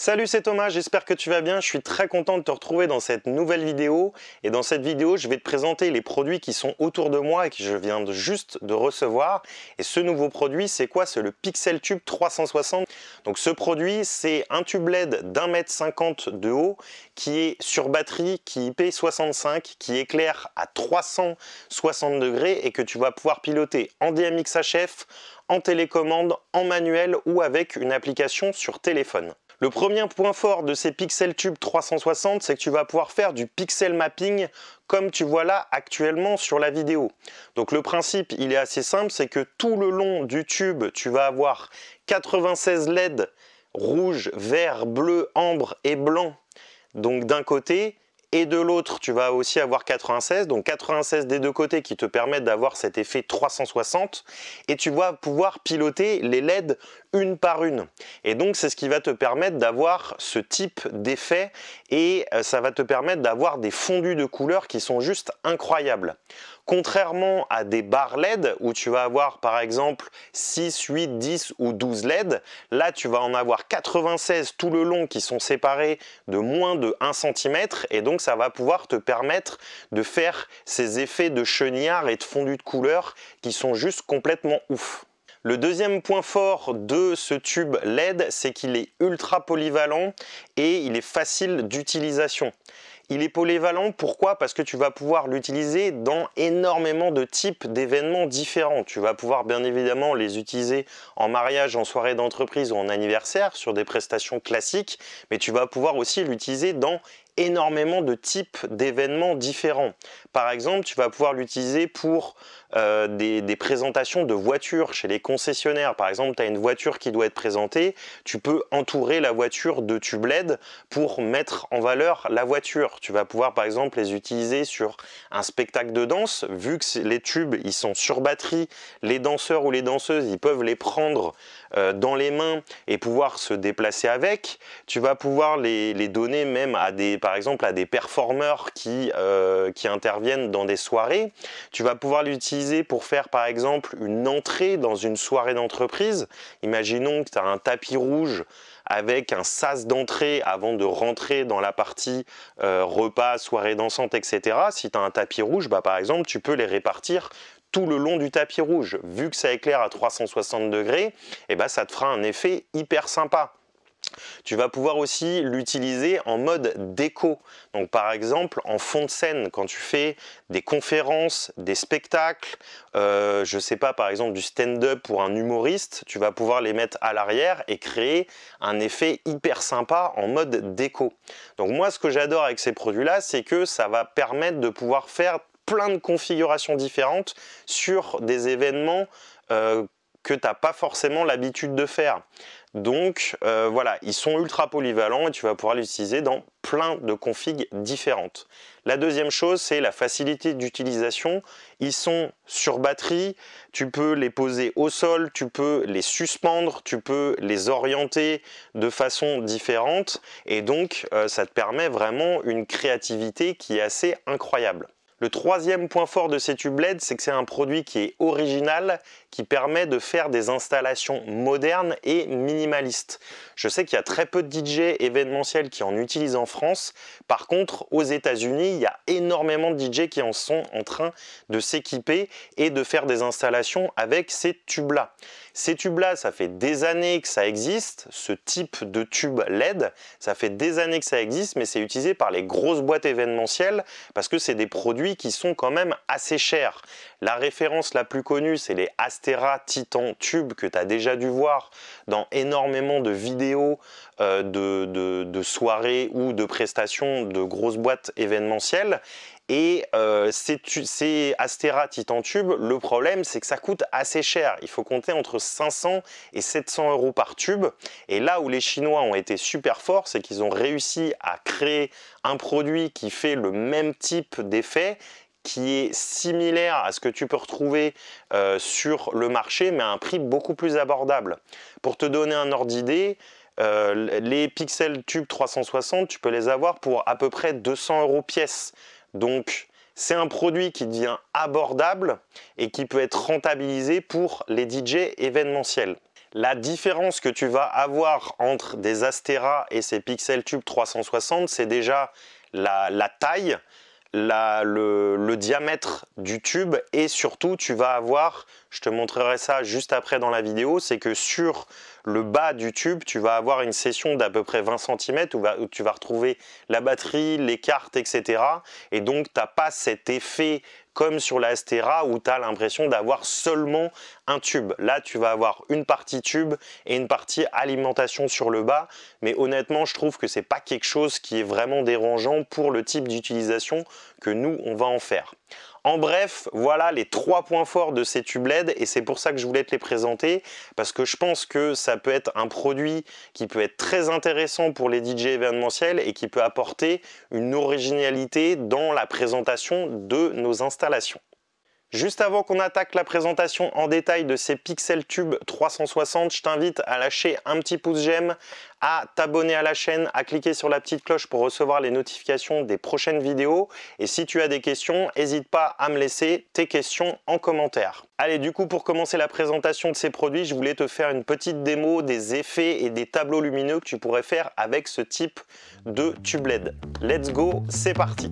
Salut, c'est Thomas, j'espère que tu vas bien. Je suis très content de te retrouver dans cette nouvelle vidéo. Et dans cette vidéo, je vais te présenter les produits qui sont autour de moi et que je viens de juste de recevoir. Et ce nouveau produit, c'est quoi C'est le Pixel Tube 360. Donc ce produit, c'est un tube LED d'un mètre cinquante de haut qui est sur batterie, qui IP65, qui éclaire à 360 degrés et que tu vas pouvoir piloter en DMX HF, en télécommande, en manuel ou avec une application sur téléphone. Le premier point fort de ces Pixel Tube 360, c'est que tu vas pouvoir faire du pixel mapping comme tu vois là actuellement sur la vidéo. Donc le principe, il est assez simple, c'est que tout le long du tube, tu vas avoir 96 LED rouge, vert, bleu, ambre et blanc. Donc d'un côté, et de l'autre, tu vas aussi avoir 96, donc 96 des deux côtés qui te permettent d'avoir cet effet 360, et tu vas pouvoir piloter les LED une par une. Et donc c'est ce qui va te permettre d'avoir ce type d'effet, et euh, ça va te permettre d'avoir des fondus de couleurs qui sont juste incroyables. Contrairement à des barres LED où tu vas avoir par exemple 6, 8, 10 ou 12 LED, là tu vas en avoir 96 tout le long qui sont séparés de moins de 1 cm et donc ça va pouvoir te permettre de faire ces effets de chenillard et de fondu de couleur qui sont juste complètement ouf. Le deuxième point fort de ce tube LED, c'est qu'il est ultra polyvalent et il est facile d'utilisation. Il est polyvalent, pourquoi Parce que tu vas pouvoir l'utiliser dans énormément de types d'événements différents. Tu vas pouvoir bien évidemment les utiliser en mariage, en soirée d'entreprise ou en anniversaire, sur des prestations classiques, mais tu vas pouvoir aussi l'utiliser dans énormément de types d'événements différents. Par exemple, tu vas pouvoir l'utiliser pour euh, des, des, présentations de voitures chez les concessionnaires. Par exemple, tu as une voiture qui doit être présentée, tu peux entourer la voiture de tubes LED pour mettre en valeur la voiture. Tu vas pouvoir par exemple les utiliser sur un spectacle de danse, vu que les tubes ils sont sur batterie, les danseurs ou les danseuses ils peuvent les prendre euh, dans les mains et pouvoir se déplacer avec, tu vas pouvoir les, donner même à des, par exemple, à des performeurs qui, euh, qui interviennent dans des soirées. Tu vas pouvoir l'utiliser pour faire, par exemple, une entrée dans une soirée d'entreprise. Imaginons que tu as un tapis rouge avec un sas d'entrée avant de rentrer dans la partie euh, repas, soirée dansante, etc. Si tu as un tapis rouge, bah, par exemple, tu peux les répartir tout le long du tapis rouge. Vu que ça éclaire à 360 degrés, et eh ben ça te fera un effet hyper sympa. Tu vas pouvoir aussi l'utiliser en mode déco. Donc par exemple en fond de scène, quand tu fais des conférences, des spectacles, euh, je sais pas par exemple du stand-up pour un humoriste, tu vas pouvoir les mettre à l'arrière et créer un effet hyper sympa en mode déco. Donc moi ce que j'adore avec ces produits là, c'est que ça va permettre de pouvoir faire plein de configurations différentes sur des événements euh, que tu n'as pas forcément l'habitude de faire. Donc euh, voilà, ils sont ultra polyvalents et tu vas pouvoir l'utiliser dans plein de configs différentes. La deuxième chose, c'est la facilité d'utilisation. Ils sont sur batterie, tu peux les poser au sol, tu peux les suspendre, tu peux les orienter de façon différente et donc euh, ça te permet vraiment une créativité qui est assez incroyable. Le troisième point fort de ces tubes LED, c'est que c'est un produit qui est original, qui permet de faire des installations modernes et minimalistes. Je sais qu'il y a très peu de DJ événementiels qui en utilisent en France. Par contre, aux États-Unis, il y a énormément de DJ qui en sont en train de s'équiper et de faire des installations avec ces tubes-là. Ces tubes-là, ça fait des années que ça existe, ce type de tube LED, ça fait des années que ça existe, mais c'est utilisé par les grosses boîtes événementielles parce que c'est des produits qui sont quand même assez chers. La référence la plus connue, c'est les Astera Titan Tube que tu as déjà dû voir dans énormément de vidéos euh, de, de soirées ou de prestations de grosses boîtes événementielles. Et euh, ces, Astera Titan Tube, le problème, c'est que ça coûte assez cher. Il faut compter entre 500 et 700 euros par tube. Et là où les Chinois ont été super forts, c'est qu'ils ont réussi à créer un produit qui fait le même type d'effet qui est similaire à ce que tu peux retrouver euh, sur le marché, mais à un prix beaucoup plus abordable. Pour te donner un ordre d'idée, euh, les Pixel Tube 360, tu peux les avoir pour à peu près 200 euros pièce. Donc, c'est un produit qui devient abordable et qui peut être rentabilisé pour les DJ événementiels. La différence que tu vas avoir entre des Astera et ces Pixel Tube 360, c'est déjà la, la taille, le, diamètre du tube et surtout tu vas avoir, je te montrerai ça juste après dans la vidéo, c'est que sur le bas du tube tu vas avoir une session d'à peu près 20 cm où, tu vas retrouver la batterie, les cartes etc. Et donc tu n'as pas cet effet comme sur la Astera où tu as l'impression d'avoir seulement tube. Là, tu vas avoir une partie tube et une partie alimentation sur le bas. Mais honnêtement, je trouve que c'est pas quelque chose qui est vraiment dérangeant pour le type d'utilisation que nous, on va en faire. En bref, voilà les trois points forts de ces tubes LED et c'est pour ça que je voulais te les présenter parce que je pense que ça peut être un produit qui peut être très intéressant pour les DJ événementiels et qui peut apporter une originalité dans la présentation de nos installations. Juste avant qu'on attaque la présentation en détail de ces Pixel Tube 360, je t'invite à lâcher un petit pouce j'aime, à t'abonner à la chaîne, à cliquer sur la petite cloche pour recevoir les notifications des prochaines vidéos. Et si tu as des questions, n'hésite pas à me laisser tes questions en commentaire. Allez, du coup, pour commencer la présentation de ces produits, je voulais te faire une petite démo des effets et des tableaux lumineux que tu pourrais faire avec ce type de tube LED. Let's go, c'est parti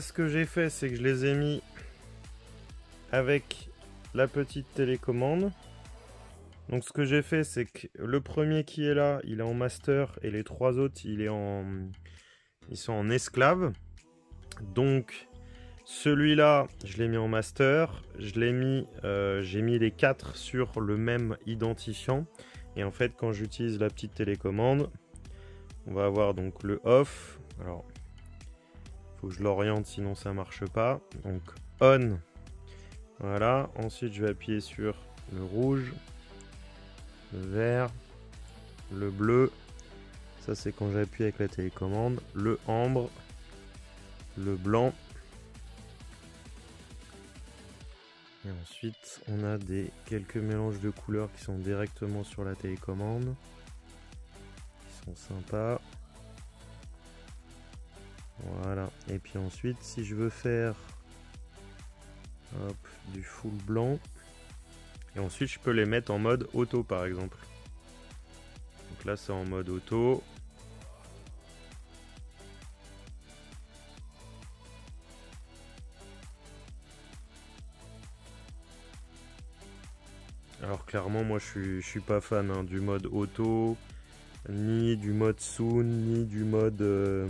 ce que j'ai fait, c'est que je les ai mis avec la petite télécommande. Donc ce que j'ai fait, c'est que le premier qui est là, il est en master et les trois autres, il est en... ils sont en esclave. Donc celui-là, je l'ai mis en master. Je l'ai mis, euh, j'ai mis les quatre sur le même identifiant. Et en fait, quand j'utilise la petite télécommande, on va avoir donc le off. Alors je l'oriente, sinon ça marche pas. Donc on. Voilà. Ensuite, je vais appuyer sur le rouge, le vert, le bleu. Ça, c'est quand j'appuie avec la télécommande. Le ambre, le blanc. Et ensuite, on a des quelques mélanges de couleurs qui sont directement sur la télécommande. Qui sont sympas. Voilà. Et puis ensuite, si je veux faire du full blanc, et ensuite je peux les mettre en mode auto par exemple. Donc là, c'est en mode auto. Alors clairement, moi je suis, pas fan hein, du mode auto, ni du mode soon, ni du mode... Euh,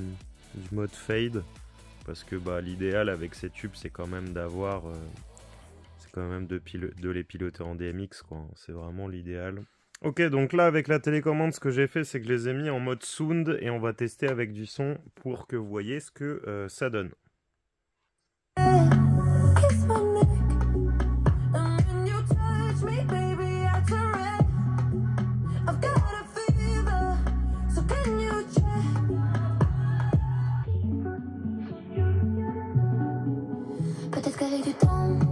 du mode fade parce que bah, l'idéal avec ces tubes c'est quand même d'avoir euh, c'est quand même de, de, les piloter en DMX quoi c'est vraiment l'idéal ok donc là avec la télécommande ce que j'ai fait c'est que je les ai mis en mode sound et on va tester avec du son pour que vous voyez ce que euh, ça donne Est-ce qu'avec du temps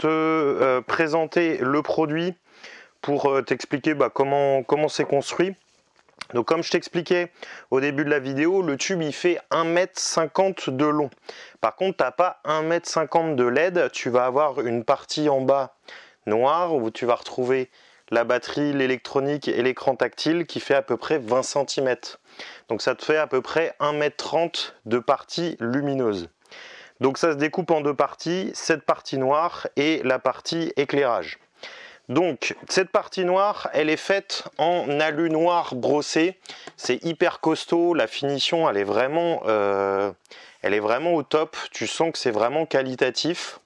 te euh, présenter le produit pour euh, t'expliquer bah, comment comment c'est construit. Donc comme je t'expliquais au début de la vidéo, le tube il fait 1m50 de long. Par contre, tu n'as pas 1m50 de LED, tu vas avoir une partie en bas noire où tu vas retrouver la batterie, l'électronique et l'écran tactile qui fait à peu près 20 cm. Donc ça te fait à peu près 1m30 de partie lumineuse. Donc ça se découpe en deux parties, cette partie noire et la partie éclairage. Donc cette partie noire, elle est faite en alu noir brossé. C'est hyper costaud, la finition elle est vraiment, euh, elle est vraiment au top. Tu sens que c'est vraiment qualitatif.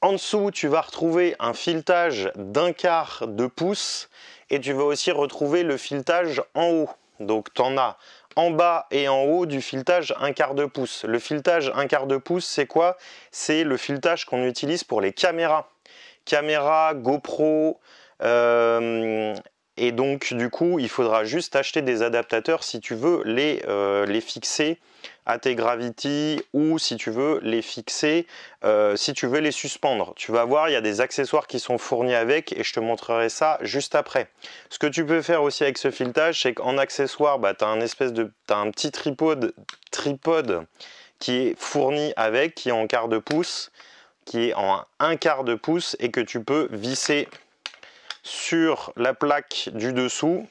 En dessous, tu vas retrouver un filetage d'un quart de pouce et tu vas aussi retrouver le filetage en haut. Donc tu en as en bas et en haut du filetage un quart de pouce. Le filetage un quart de pouce, c'est quoi C'est le filetage qu'on utilise pour les caméras. caméra GoPro, euh, et donc, du coup, il faudra juste acheter des adaptateurs si tu veux les, euh, fixer à tes Gravity ou si tu veux les fixer, euh, si tu veux les suspendre. Tu vas voir, il y a des accessoires qui sont fournis avec et je te montrerai ça juste après. Ce que tu peux faire aussi avec ce filetage, c'est qu'en accessoire, bah, tu as, un espèce de, petit tripod tripode qui est fourni avec, qui est en quart de pouce, qui est en un quart de pouce et que tu peux visser sur la plaque du dessous.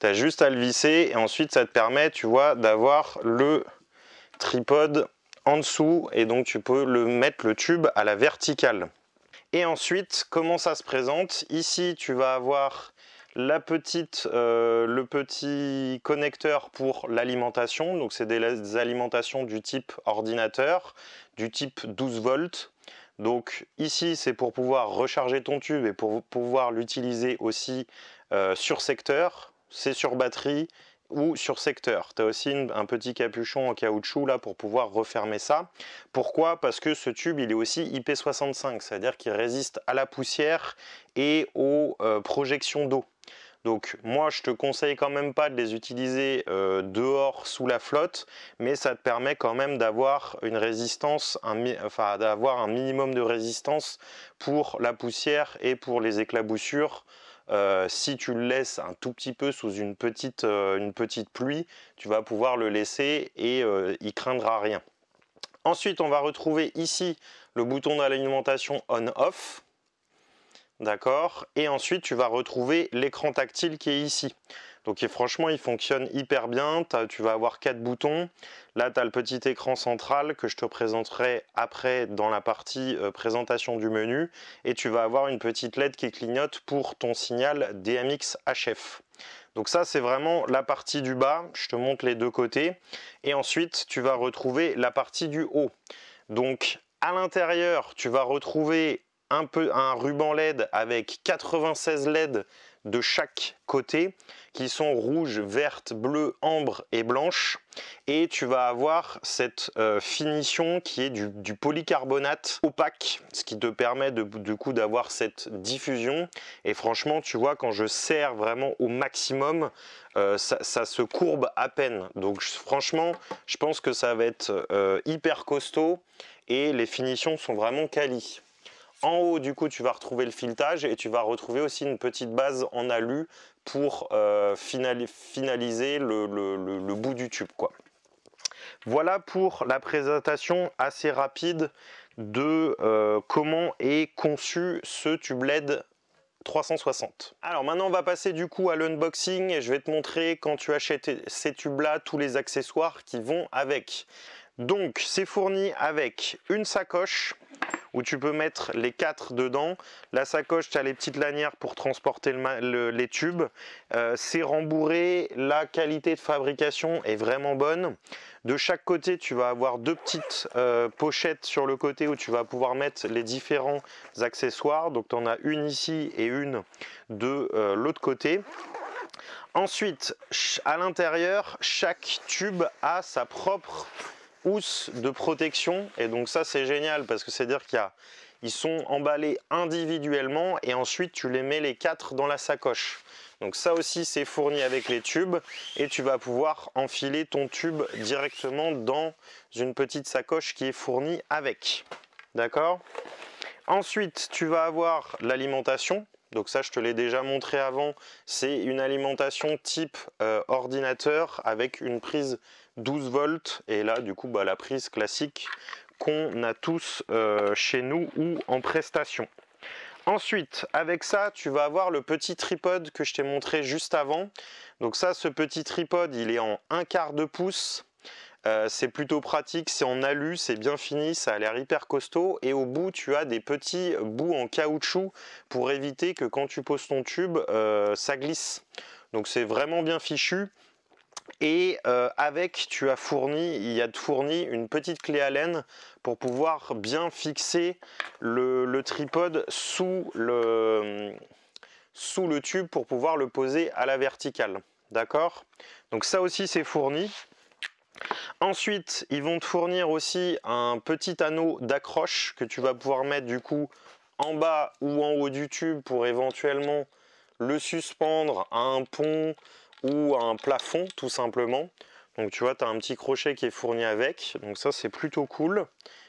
Tu as juste à le visser et ensuite ça te permet, tu vois, d'avoir le tripode en dessous et donc tu peux le mettre le tube à la verticale. Et ensuite, comment ça se présente Ici, tu vas avoir euh, le petit connecteur pour l'alimentation. Donc, c'est des alimentations du type ordinateur, du type 12 volts donc ici, c'est pour pouvoir recharger ton tube et pour pouvoir l'utiliser aussi euh, sur secteur, c'est sur batterie ou sur secteur. Tu as aussi un petit capuchon en caoutchouc là pour pouvoir refermer ça. Pourquoi Parce que ce tube il est aussi IP65, c'est-à-dire qu'il résiste à la poussière et aux euh, projections d'eau. Donc moi je te conseille quand même pas de les utiliser euh, dehors sous la flotte, mais ça te permet quand même d'avoir une résistance, un, d'avoir un minimum de résistance pour la poussière et pour les éclaboussures. Euh, si tu le laisses un tout petit peu sous une petite, euh, pluie, tu vas pouvoir le laisser et il craindra rien. Ensuite, on va retrouver ici le bouton d'alimentation on-off. D'accord Et ensuite, tu vas retrouver l'écran tactile qui est ici. Donc franchement, il fonctionne hyper bien. Tu vas avoir quatre boutons. Là, tu as le petit écran central que je te présenterai après dans la partie euh, présentation du menu. Et tu vas avoir une petite LED qui clignote pour ton signal DMX HF. Donc ça, c'est vraiment la partie du bas. Je te montre les deux côtés. Et ensuite, tu vas retrouver la partie du haut. Donc à l'intérieur, tu vas retrouver un, peu, un ruban LED avec 96 LED de chaque côté qui sont rouge, verte, bleu, ambre et blanche et tu vas avoir cette euh, finition qui est du, polycarbonate opaque ce qui te permet du coup d'avoir cette diffusion et franchement tu vois quand je serre vraiment au maximum euh, ça, se courbe à peine donc franchement je pense que ça va être euh, hyper costaud et les finitions sont vraiment qualies. En haut, du coup, tu vas retrouver le filetage et tu vas retrouver aussi une petite base en alu pour euh, finaliser le, bout du tube. Voilà pour la présentation assez rapide de euh, comment est conçu ce tube LED 360. Alors maintenant on va passer du coup à l'unboxing et je vais te montrer quand tu achètes ces tubes là tous les accessoires qui vont avec. Donc c'est fourni avec une sacoche, où tu peux mettre les quatre dedans. La sacoche, tu as les petites lanières pour transporter les tubes. Euh, c'est rembourré, la qualité de fabrication est vraiment bonne. De chaque côté, tu vas avoir deux petites euh, pochettes sur le côté où tu vas pouvoir mettre les différents accessoires. Donc tu en as une ici et une de euh, l'autre côté. Ensuite, à l'intérieur, chaque tube a sa propre housse de protection. Et donc ça, c'est génial parce que c'est-à-dire qu'ils sont emballés individuellement et ensuite tu les mets les quatre dans la sacoche. Donc ça aussi c'est fourni avec les tubes et tu vas pouvoir enfiler ton tube directement dans une petite sacoche qui est fournie avec. D'accord Ensuite tu vas avoir l'alimentation. Donc ça je te l'ai déjà montré avant, c'est une alimentation type euh, ordinateur avec une prise 12 volts et là du coup bah, la prise classique qu'on a tous euh, chez nous ou en prestation. Ensuite, avec ça, tu vas avoir le petit tripod que je t'ai montré juste avant. Donc ça, ce petit tripod, il est en un quart de pouce. Euh, c'est plutôt pratique, c'est en alu, c'est bien fini, ça a l'air hyper costaud. Et au bout, tu as des petits bouts en caoutchouc pour éviter que quand tu poses ton tube, euh, ça glisse. Donc c'est vraiment bien fichu. Et euh, avec, tu as fourni, il y a fourni une petite clé Allen pour pouvoir bien fixer le, le tripode sous le, sous le tube pour pouvoir le poser à la verticale. D'accord Donc ça aussi c'est fourni. Ensuite, ils vont te fournir aussi un petit anneau d'accroche que tu vas pouvoir mettre du coup en bas ou en haut du tube pour éventuellement le suspendre à un pont, ou un plafond tout simplement. Donc tu vois, tu as un petit crochet qui est fourni avec, donc ça c'est plutôt cool.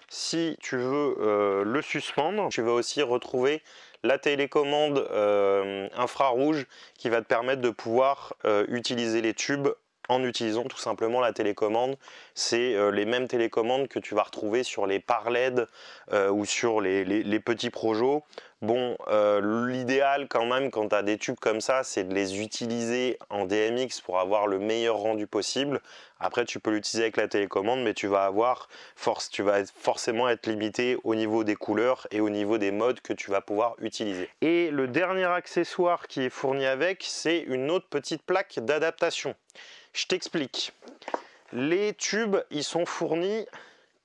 Si tu veux euh, le suspendre, tu vas aussi retrouver la télécommande euh, infrarouge qui va te permettre de pouvoir euh, utiliser les tubes en utilisant tout simplement la télécommande. C'est euh, les mêmes télécommandes que tu vas retrouver sur les par LED euh, ou sur les, petits Projo. Bon, euh, l'idéal quand même quand tu as des tubes comme ça, c'est de les utiliser en DMX pour avoir le meilleur rendu possible. Après, tu peux l'utiliser avec la télécommande, mais tu vas avoir force, tu vas forcément être limité au niveau des couleurs et au niveau des modes que tu vas pouvoir utiliser. Et le dernier accessoire qui est fourni avec, c'est une autre petite plaque d'adaptation. Je t'explique. Les tubes, ils sont fournis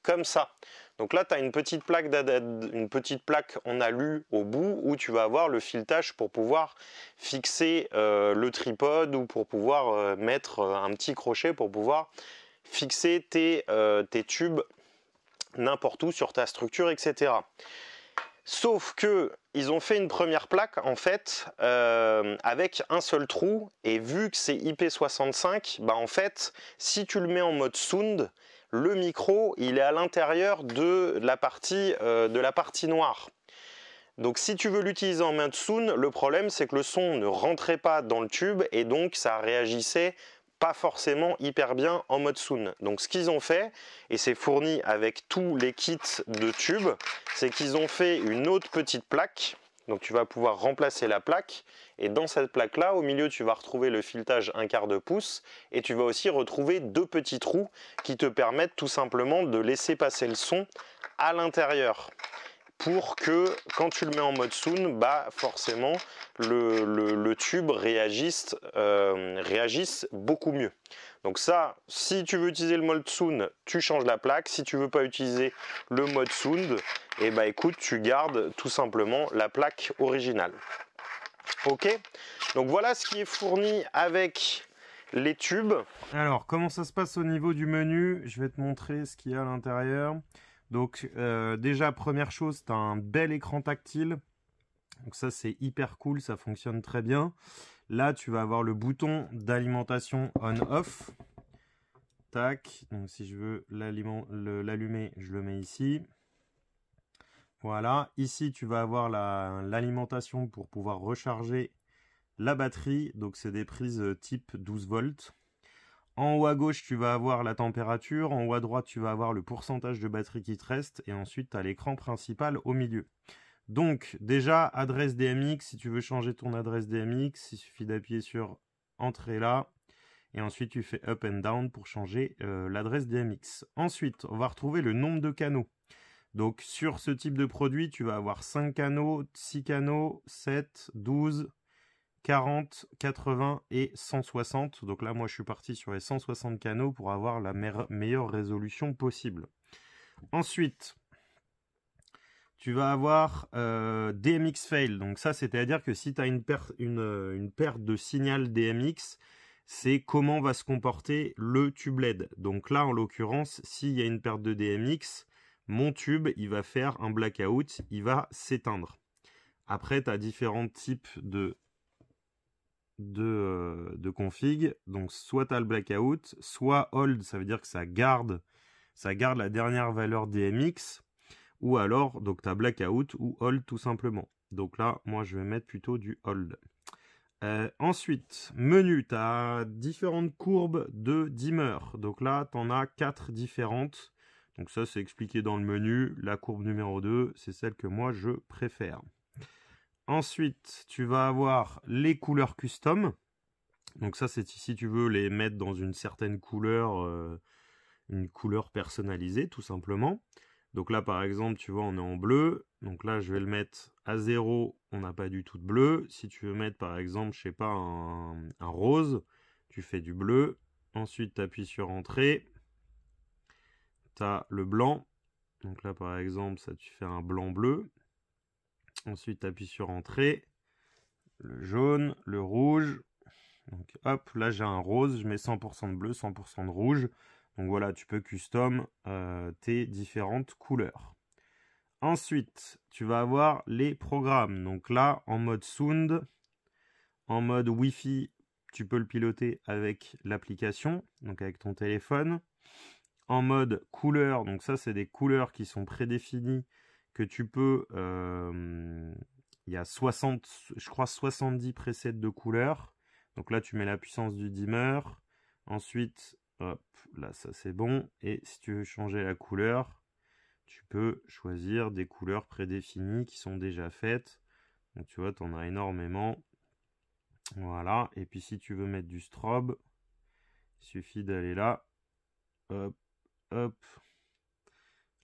comme ça. Donc là, tu as une petite, plaque une petite plaque en alu au bout où tu vas avoir le filetage pour pouvoir fixer euh, le tripode ou pour pouvoir euh, mettre euh, un petit crochet pour pouvoir fixer tes, tes tubes n'importe où sur ta structure, etc. Sauf que ils ont fait une première plaque en fait euh, avec un seul trou et vu que c'est IP65, bah en fait si tu le mets en mode sound, le micro il est à l'intérieur de la partie euh, de la partie noire. Donc si tu veux l'utiliser en mode sound, le problème c'est que le son ne rentrait pas dans le tube et donc ça réagissait pas forcément hyper bien en mode Soon. Donc ce qu'ils ont fait, et c'est fourni avec tous les kits de tubes, c'est qu'ils ont fait une autre petite plaque. Donc tu vas pouvoir remplacer la plaque et dans cette plaque là au milieu tu vas retrouver le filetage un quart de pouce et tu vas aussi retrouver deux petits trous qui te permettent tout simplement de laisser passer le son à l'intérieur pour que quand tu le mets en mode soon, bah forcément le, tube réagisse, euh, réagisse, beaucoup mieux. Donc ça, si tu veux utiliser le mode soon, tu changes la plaque. Si tu veux pas utiliser le mode sound, et eh ben, écoute, tu gardes tout simplement la plaque originale. Ok Donc voilà ce qui est fourni avec les tubes. Alors comment ça se passe au niveau du menu Je vais te montrer ce qu'il y a à l'intérieur. Donc euh, déjà, première chose, tu as un bel écran tactile. Donc ça, c'est hyper cool, ça fonctionne très bien. Là, tu vas avoir le bouton d'alimentation on-off. Tac, donc si je veux l'allumer, je le mets ici. Voilà, ici tu vas avoir l'alimentation pour pouvoir recharger la batterie. Donc c'est des prises euh, type 12 volts. En haut à gauche, tu vas avoir la température, en haut à droite, tu vas avoir le pourcentage de batterie qui te reste, et ensuite, tu as l'écran principal au milieu. Donc, déjà, adresse DMX, si tu veux changer ton adresse DMX, il suffit d'appuyer sur Entrée là, et ensuite, tu fais Up and Down pour changer euh, l'adresse DMX. Ensuite, on va retrouver le nombre de canaux. Donc, sur ce type de produit, tu vas avoir 5 canaux, 6 canaux, 7, 12, 40, 80 et 160. Donc là, moi, je suis parti sur les 160 canaux pour avoir la meilleure résolution possible. Ensuite, tu vas avoir euh, DMX fail. Donc ça, c'est-à-dire que si tu as une, une, euh, une, perte de signal DMX, c'est comment va se comporter le tube LED. Donc là, en l'occurrence, s'il y a une perte de DMX, mon tube, il va faire un blackout, il va s'éteindre. Après, tu as différents types de euh, de, config. Donc soit tu as le blackout, soit hold, ça veut dire que ça garde, ça garde la dernière valeur DMX, ou alors donc tu as blackout ou hold tout simplement. Donc là, moi je vais mettre plutôt du hold. Euh, ensuite, menu, tu as différentes courbes de dimmer. Donc là, tu en as quatre différentes. Donc ça, c'est expliqué dans le menu. La courbe numéro 2, c'est celle que moi je préfère. Ensuite, tu vas avoir les couleurs custom. Donc ça, c'est ici, tu veux les mettre dans une certaine couleur, euh, une couleur personnalisée, tout simplement. Donc là, par exemple, tu vois, on est en bleu. Donc là, je vais le mettre à zéro. on n'a pas du tout de bleu. Si tu veux mettre, par exemple, je sais pas, un, un rose, tu fais du bleu. Ensuite, tu appuies sur Entrée. Tu as le blanc. Donc là, par exemple, ça, tu fais un blanc-bleu. Ensuite, tu appuies sur Entrée, le jaune, le rouge. Donc hop, là j'ai un rose, je mets 100% de bleu, 100% de rouge. Donc voilà, tu peux custom euh, tes différentes couleurs. Ensuite, tu vas avoir les programmes. Donc là, en mode sound, en mode Wi-Fi, tu peux le piloter avec l'application, donc avec ton téléphone. En mode couleur, donc ça c'est des couleurs qui sont prédéfinies que tu peux... Il y a 60, je crois 70 presets de couleurs. Donc là, tu mets la puissance du dimmer. Ensuite, hop, là, ça c'est bon. Et si tu veux changer la couleur, tu peux choisir des couleurs prédéfinies qui sont déjà faites. Donc tu vois, tu en as énormément. Voilà. Et puis si tu veux mettre du strobe, il suffit d'aller là. Hop, hop.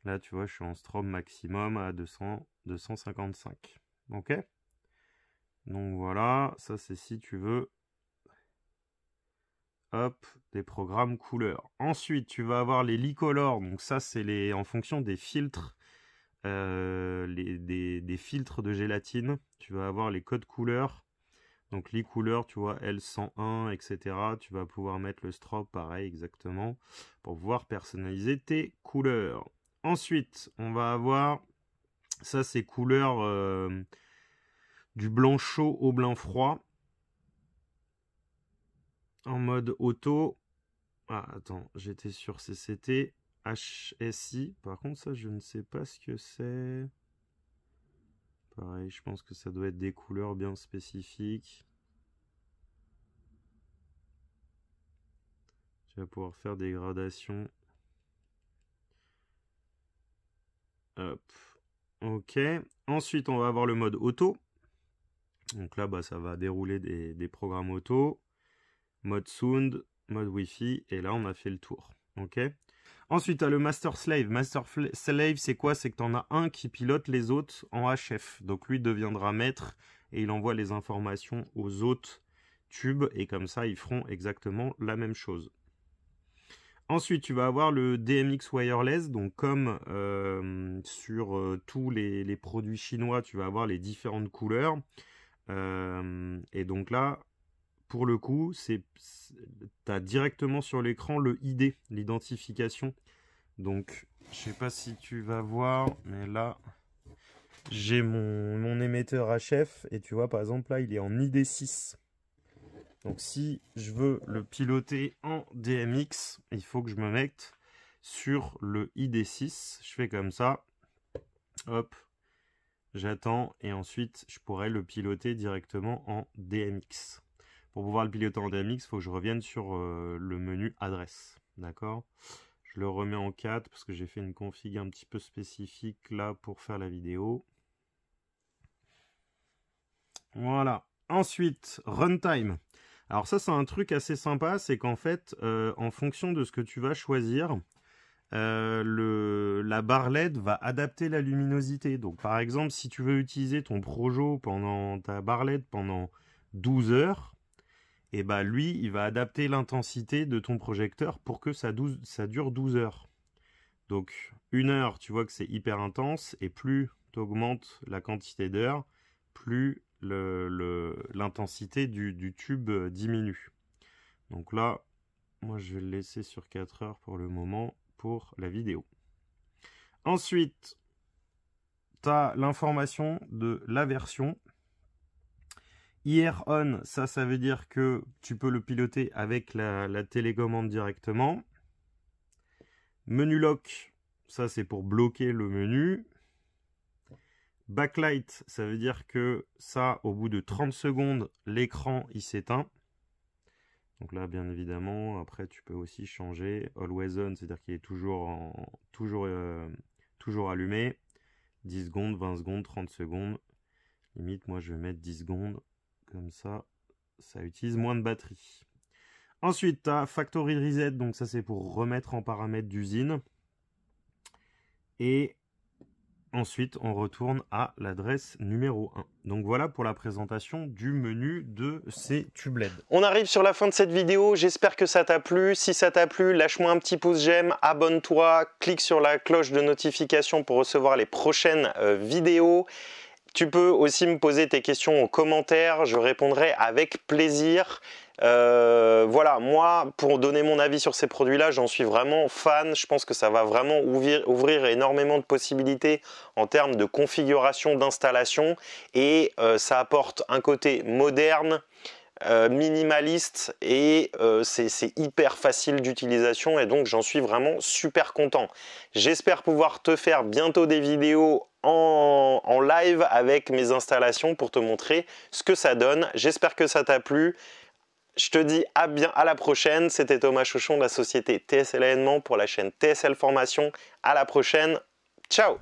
Là, tu vois, je suis en strobe maximum à 200, 255. OK Donc voilà, ça c'est si tu veux. Hop, des programmes couleurs. Ensuite, tu vas avoir les licolores. Donc ça, c'est les en fonction des filtres, euh, des, filtres de gélatine. Tu vas avoir les codes couleurs. Donc les tu vois, L101, etc. Tu vas pouvoir mettre le strobe, pareil, exactement, pour pouvoir personnaliser tes couleurs. Ensuite, on va avoir, ça c'est couleur euh, du blanc chaud au blanc froid. En mode auto. Ah, attends, j'étais sur CCT. HSI. Par contre, ça, je ne sais pas ce que c'est. Pareil, je pense que ça doit être des couleurs bien spécifiques. Je vais pouvoir faire des gradations OK. Ensuite, on va avoir le mode auto. Donc là, bah, ça va dérouler des, programmes auto. Mode sound, mode Wi-Fi. Et là, on a fait le tour. OK. Ensuite, tu as le master slave. Master slave, c'est quoi C'est que tu en as un qui pilote les autres en HF. Donc lui deviendra maître et il envoie les informations aux autres tubes. Et comme ça, ils feront exactement la même chose. Ensuite, tu vas avoir le DMX wireless, donc comme euh, sur euh, tous les, produits chinois, tu vas avoir les différentes couleurs. Euh, et donc là, pour le coup, tu as directement sur l'écran le ID, l'identification. Donc, je sais pas si tu vas voir, mais là, j'ai mon, mon émetteur HF, et tu vois, par exemple, là, il est en ID6. Donc si je veux le piloter en DMX, il faut que je me mette sur le ID6. Je fais comme ça. Hop. J'attends et ensuite je pourrais le piloter directement en DMX. Pour pouvoir le piloter en DMX, il faut que je revienne sur euh, le menu adresse. D'accord Je le remets en 4 parce que j'ai fait une config un petit peu spécifique là pour faire la vidéo. Voilà. Ensuite, runtime. Alors ça, c'est un truc assez sympa, c'est qu'en fait, euh, en fonction de ce que tu vas choisir, euh, le, la barre LED va adapter la luminosité. Donc par exemple, si tu veux utiliser ton Projo pendant ta barre LED pendant 12 heures, et eh bah ben, lui, il va adapter l'intensité de ton projecteur pour que ça, ça dure 12 heures. Donc une heure, tu vois que c'est hyper intense, et plus tu augmentes la quantité d'heures, plus l'intensité du, tube euh, diminue. Donc là, moi je vais le laisser sur 4 heures pour le moment pour la vidéo. Ensuite, tu as l'information de la version. IR on, ça, ça veut dire que tu peux le piloter avec la, la télécommande directement. Menu lock, ça c'est pour bloquer le menu. Backlight, ça veut dire que ça, au bout de 30 secondes, l'écran il s'éteint. Donc là, bien évidemment, après tu peux aussi changer Always On, c'est-à-dire qu'il est toujours, toujours, euh, toujours allumé. 10 secondes, 20 secondes, 30 secondes. Limite, moi je vais mettre 10 secondes. Comme ça, ça utilise moins de batterie. Ensuite, tu as Factory Reset, donc ça c'est pour remettre en paramètre d'usine. Et Ensuite, on retourne à l'adresse numéro 1. Donc voilà pour la présentation du menu de ces tubeleds. On arrive sur la fin de cette vidéo, j'espère que ça t'a plu. Si ça t'a plu, lâche-moi un petit pouce j'aime, abonne-toi, clique sur la cloche de notification pour recevoir les prochaines euh, vidéos. Tu peux aussi me poser tes questions en commentaire, je répondrai avec plaisir. Euh, voilà, moi, pour donner mon avis sur ces produits-là, j'en suis vraiment fan. Je pense que ça va vraiment ouvrir, énormément de possibilités en termes de configuration, d'installation. Et euh, ça apporte un côté moderne, euh, minimaliste et euh, c'est hyper facile d'utilisation et donc j'en suis vraiment super content. J'espère pouvoir te faire bientôt des vidéos en, en live avec mes installations pour te montrer ce que ça donne. J'espère que ça t'a plu. Je te dis à bien à la prochaine. C'était Thomas Chouchon de la société TSL e pour la chaîne TSL Formation. À la prochaine. Ciao